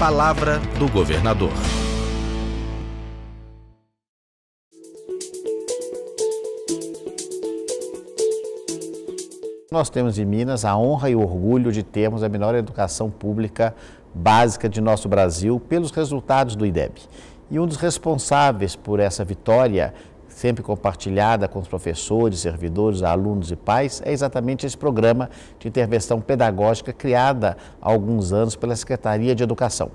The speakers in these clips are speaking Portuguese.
Palavra do governador. Nós temos em Minas a honra e o orgulho de termos a melhor educação pública básica de nosso Brasil pelos resultados do IDEB. E um dos responsáveis por essa vitória sempre compartilhada com os professores, servidores, alunos e pais, é exatamente esse programa de intervenção pedagógica criada há alguns anos pela Secretaria de Educação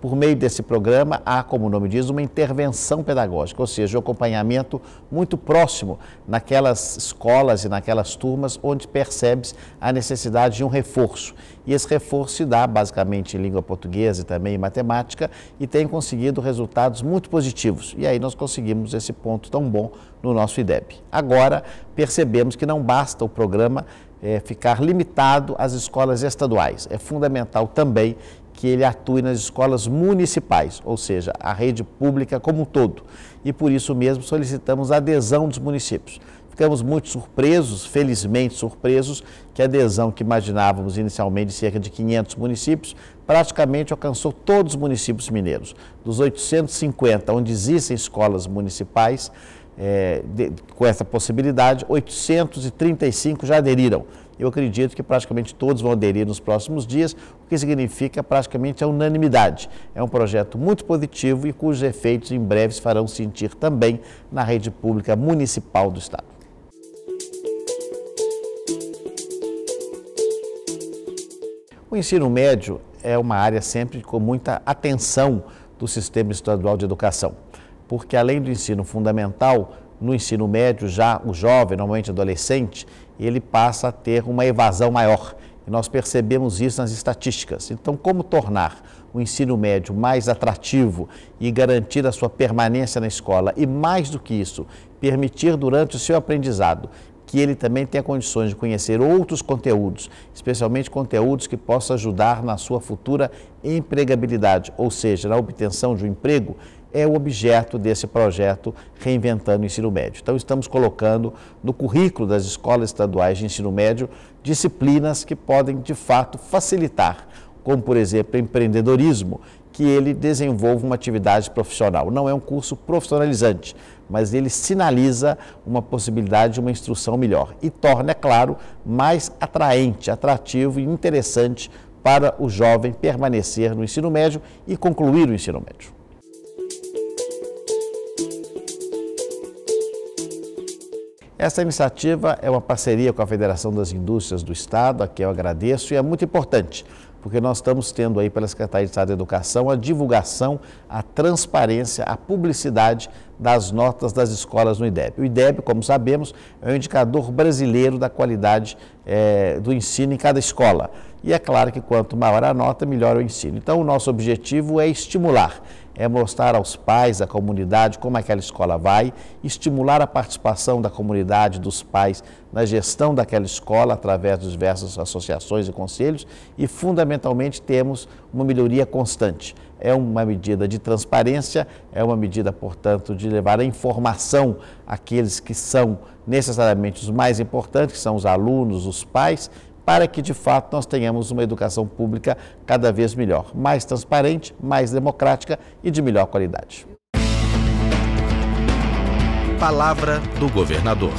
por meio desse programa, há, como o nome diz, uma intervenção pedagógica, ou seja, o um acompanhamento muito próximo naquelas escolas e naquelas turmas onde percebes a necessidade de um reforço. E esse reforço se dá basicamente em língua portuguesa e também em matemática e tem conseguido resultados muito positivos. E aí nós conseguimos esse ponto tão bom no nosso IDEB. Agora, percebemos que não basta o programa é, ficar limitado às escolas estaduais. É fundamental também que ele atue nas escolas municipais, ou seja, a rede pública como um todo. E por isso mesmo solicitamos a adesão dos municípios. Ficamos muito surpresos, felizmente surpresos, que a adesão que imaginávamos inicialmente de cerca de 500 municípios praticamente alcançou todos os municípios mineiros. Dos 850 onde existem escolas municipais, é, de, com essa possibilidade, 835 já aderiram. Eu acredito que praticamente todos vão aderir nos próximos dias, o que significa praticamente a unanimidade. É um projeto muito positivo e cujos efeitos em breve se farão sentir também na rede pública municipal do Estado. O ensino médio é uma área sempre com muita atenção do sistema estadual de educação porque além do ensino fundamental, no ensino médio, já o jovem, normalmente adolescente, ele passa a ter uma evasão maior. E nós percebemos isso nas estatísticas. Então, como tornar o ensino médio mais atrativo e garantir a sua permanência na escola? E mais do que isso, permitir durante o seu aprendizado que ele também tenha condições de conhecer outros conteúdos, especialmente conteúdos que possam ajudar na sua futura empregabilidade, ou seja, na obtenção de um emprego é o objeto desse projeto Reinventando o Ensino Médio. Então, estamos colocando no currículo das escolas estaduais de ensino médio disciplinas que podem, de fato, facilitar, como, por exemplo, empreendedorismo, que ele desenvolva uma atividade profissional. Não é um curso profissionalizante, mas ele sinaliza uma possibilidade de uma instrução melhor e torna, é claro, mais atraente, atrativo e interessante para o jovem permanecer no ensino médio e concluir o ensino médio. Essa iniciativa é uma parceria com a Federação das Indústrias do Estado, a que eu agradeço, e é muito importante, porque nós estamos tendo aí pela Secretaria de Estado da Educação a divulgação, a transparência, a publicidade das notas das escolas no IDEB. O IDEB, como sabemos, é um indicador brasileiro da qualidade é, do ensino em cada escola. E é claro que quanto maior a nota, melhor o ensino. Então, o nosso objetivo é estimular, é mostrar aos pais, à comunidade, como aquela escola vai, estimular a participação da comunidade, dos pais, na gestão daquela escola através de diversas associações e conselhos e, fundamentalmente, temos uma melhoria constante é uma medida de transparência, é uma medida, portanto, de levar a informação àqueles que são necessariamente os mais importantes, que são os alunos, os pais, para que de fato nós tenhamos uma educação pública cada vez melhor, mais transparente, mais democrática e de melhor qualidade. Palavra do governador.